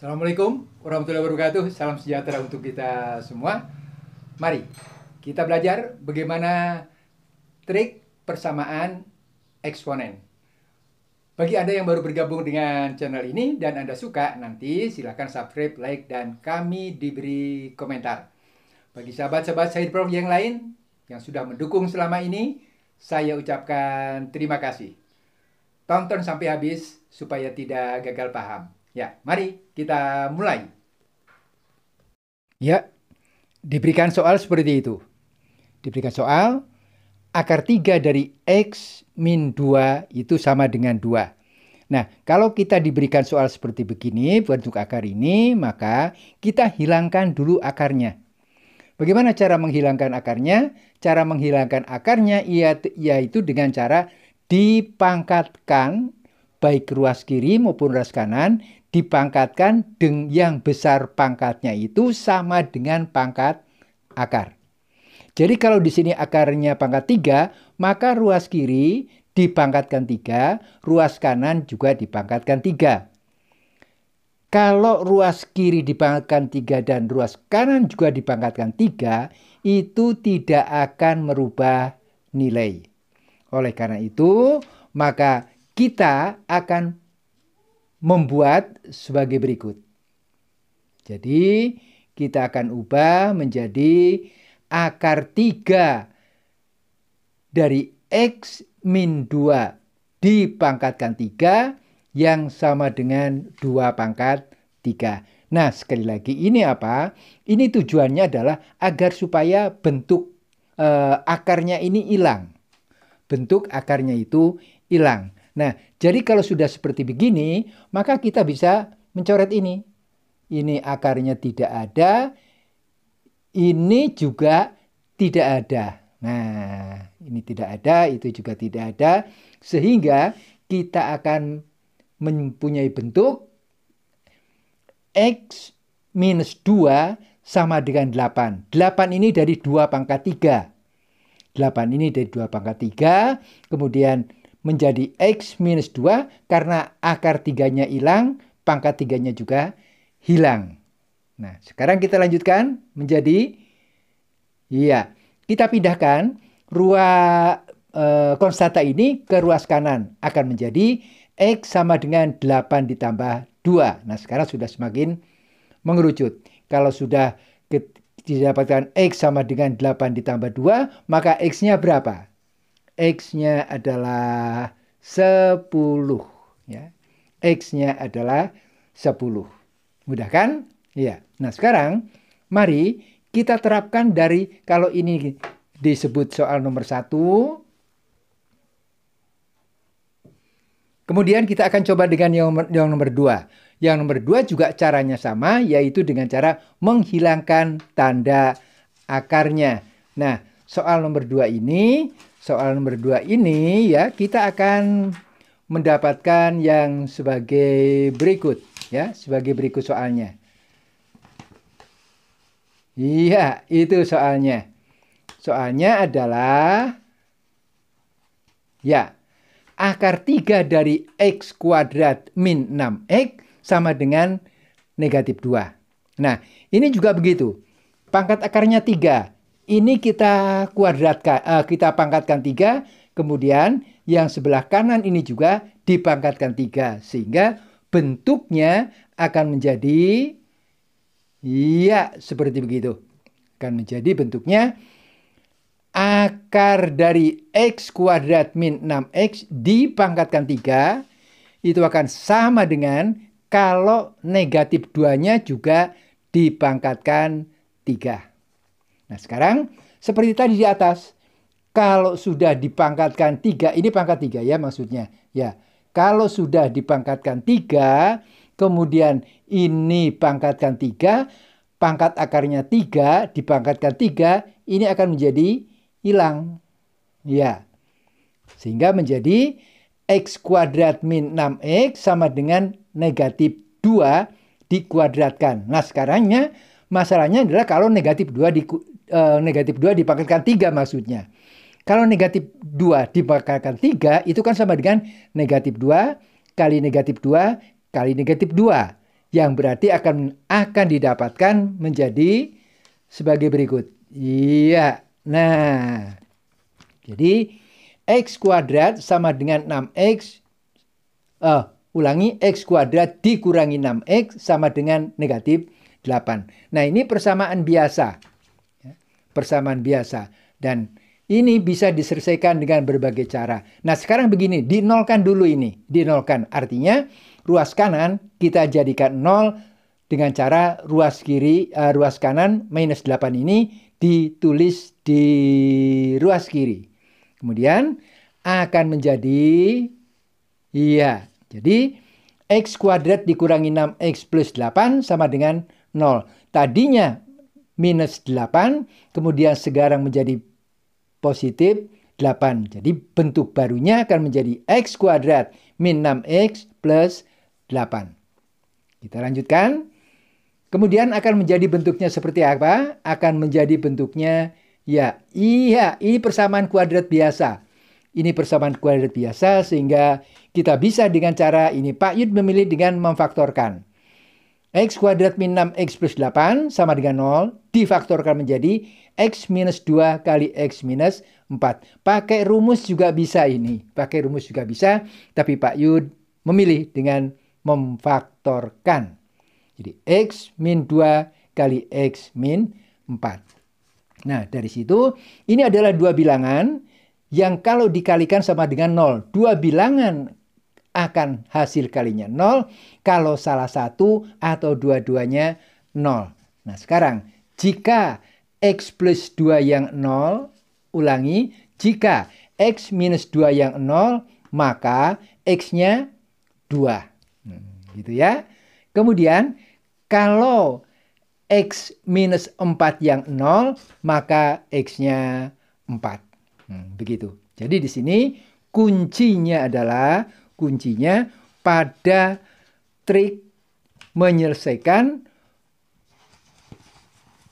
Assalamualaikum warahmatullahi wabarakatuh. Salam sejahtera untuk kita semua. Mari kita belajar bagaimana trik persamaan eksponen. Bagi Anda yang baru bergabung dengan channel ini dan Anda suka, nanti silahkan subscribe, like, dan kami diberi komentar. Bagi sahabat-sahabat Said Prof yang lain yang sudah mendukung selama ini, saya ucapkan terima kasih. Tonton sampai habis supaya tidak gagal paham. Ya, mari kita mulai. Ya, diberikan soal seperti itu. Diberikan soal, akar 3 dari X min 2 itu sama dengan 2. Nah, kalau kita diberikan soal seperti begini bentuk akar ini, maka kita hilangkan dulu akarnya. Bagaimana cara menghilangkan akarnya? Cara menghilangkan akarnya yaitu dengan cara dipangkatkan baik ruas kiri maupun ruas kanan dipangkatkan dengan yang besar pangkatnya itu sama dengan pangkat akar. Jadi kalau di sini akarnya pangkat 3, maka ruas kiri dipangkatkan 3, ruas kanan juga dipangkatkan 3. Kalau ruas kiri dipangkatkan 3 dan ruas kanan juga dipangkatkan 3, itu tidak akan merubah nilai. Oleh karena itu, maka kita akan membuat sebagai berikut. Jadi kita akan ubah menjadi akar 3 dari X min 2 dipangkatkan 3 yang sama dengan 2 pangkat 3. Nah sekali lagi ini apa? Ini tujuannya adalah agar supaya bentuk e, akarnya ini hilang. Bentuk akarnya itu hilang. Nah, jadi kalau sudah seperti begini, maka kita bisa mencoret ini. Ini akarnya tidak ada, ini juga tidak ada. Nah, ini tidak ada, itu juga tidak ada, sehingga kita akan mempunyai bentuk X minus 2 sama dengan 8. 8 ini dari 2 pangkat 3. 8 ini dari 2 pangkat 3, kemudian menjadi X minus 2 karena akar tiganya hilang, pangkat tiganya juga hilang. Nah, sekarang kita lanjutkan menjadi, iya, kita pindahkan ruas e, eh, konstata ini ke ruas kanan. Akan menjadi X sama dengan 8 ditambah 2. Nah, sekarang sudah semakin mengerucut. Kalau sudah didapatkan X sama dengan 8 ditambah 2, maka X-nya berapa? X-nya adalah 10. Ya. X-nya adalah 10. Mudah kan? ya. Nah sekarang mari kita terapkan dari kalau ini disebut soal nomor 1. Kemudian kita akan coba dengan yang nomor, yang nomor 2. Yang nomor dua juga caranya sama yaitu dengan cara menghilangkan tanda akarnya. Nah soal nomor dua ini soal nomor 2 ini ya kita akan mendapatkan yang sebagai berikut ya sebagai berikut soalnya iya itu soalnya soalnya adalah ya akar 3 dari x kuadrat min 6x sama dengan negatif 2 nah ini juga begitu pangkat akarnya 3 ini kita kuadratkan, uh, kita pangkatkan tiga, kemudian yang sebelah kanan ini juga dipangkatkan tiga, sehingga bentuknya akan menjadi ya seperti begitu. Akan menjadi bentuknya akar dari x kuadrat min 6x dipangkatkan tiga itu akan sama dengan kalau negatif nya juga dipangkatkan tiga. Nah sekarang seperti tadi di atas, kalau sudah dipangkatkan tiga, ini pangkat tiga ya maksudnya. Ya, kalau sudah dipangkatkan tiga, kemudian ini pangkatkan tiga, pangkat akarnya tiga, dipangkatkan tiga, ini akan menjadi hilang. Ya, sehingga menjadi x kuadrat min 6x sama dengan negatif 2 dikuadratkan. Nah sekarangnya masalahnya adalah kalau negatif 2 di Eh, negatif 2 dipangkatkan 3 maksudnya. Kalau negatif 2 dipangkatkan 3 itu kan sama dengan negatif 2 kali negatif 2 kali negatif 2. Yang berarti akan akan didapatkan menjadi sebagai berikut. Iya. Nah, jadi X kuadrat sama dengan 6X. Uh, eh, ulangi X kuadrat dikurangi 6X sama dengan negatif 8. Nah ini persamaan biasa persamaan biasa. Dan ini bisa diselesaikan dengan berbagai cara. Nah sekarang begini, dinolkan dulu ini. Dinolkan artinya ruas kanan kita jadikan nol dengan cara ruas kiri, uh, ruas kanan minus 8 ini ditulis di ruas kiri. Kemudian akan menjadi, iya, jadi x kuadrat dikurangi 6x plus 8 sama dengan 0. Tadinya minus 8, kemudian sekarang menjadi positif 8. Jadi bentuk barunya akan menjadi x kuadrat min 6x plus 8. Kita lanjutkan. Kemudian akan menjadi bentuknya seperti apa? Akan menjadi bentuknya ya iya ini persamaan kuadrat biasa. Ini persamaan kuadrat biasa sehingga kita bisa dengan cara ini Pak Yud memilih dengan memfaktorkan. X kuadrat min 6X plus 8 sama dengan 0 difaktorkan menjadi X minus 2 kali X minus 4. Pakai rumus juga bisa ini. Pakai rumus juga bisa. Tapi Pak Yud memilih dengan memfaktorkan. Jadi X min 2 kali X min 4. Nah dari situ ini adalah dua bilangan yang kalau dikalikan sama dengan 0. Dua bilangan akan hasil kalinya nol kalau salah satu atau dua-duanya nol. Nah sekarang jika X plus 2 yang nol, ulangi, jika X minus 2 yang nol, maka X-nya 2. Hmm, gitu ya. Kemudian kalau X minus 4 yang nol, maka X-nya 4. Hmm, begitu. Jadi di sini kuncinya adalah kuncinya pada trik menyelesaikan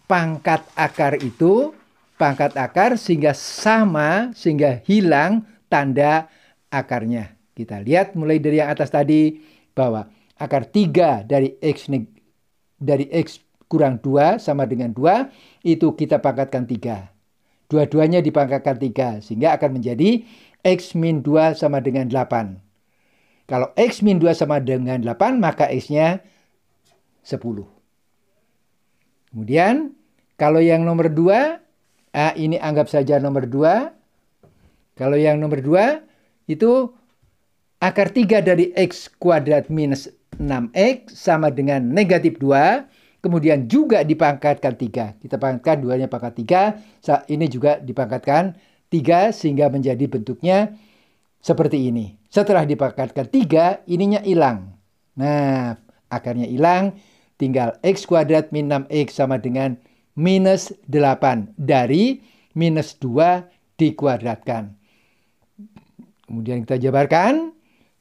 pangkat akar itu, pangkat akar sehingga sama, sehingga hilang tanda akarnya. Kita lihat mulai dari yang atas tadi bahwa akar 3 dari x dari x kurang 2 sama dengan 2 itu kita pangkatkan 3. Dua-duanya dipangkatkan 3 sehingga akan menjadi x min 2 sama dengan 8. Kalau X min 2 sama dengan 8, maka X-nya 10. Kemudian, kalau yang nomor 2, A ini anggap saja nomor 2. Kalau yang nomor 2, itu akar 3 dari X kuadrat minus 6X sama dengan negatif 2. Kemudian juga dipangkatkan 3. Kita pangkatkan 2-nya pangkat 3. Ini juga dipangkatkan 3 sehingga menjadi bentuknya seperti ini. Setelah dipakatkan tiga, ininya hilang. Nah, akarnya hilang, tinggal x kuadrat min 6x sama dengan minus 8 dari minus 2 dikuadratkan. Kemudian kita jabarkan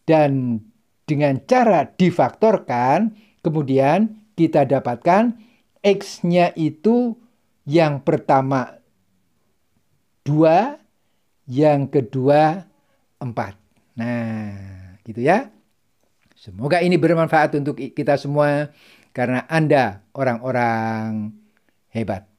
dan dengan cara difaktorkan, kemudian kita dapatkan x-nya itu yang pertama 2, yang kedua Nah, gitu ya. Semoga ini bermanfaat untuk kita semua karena Anda orang-orang hebat.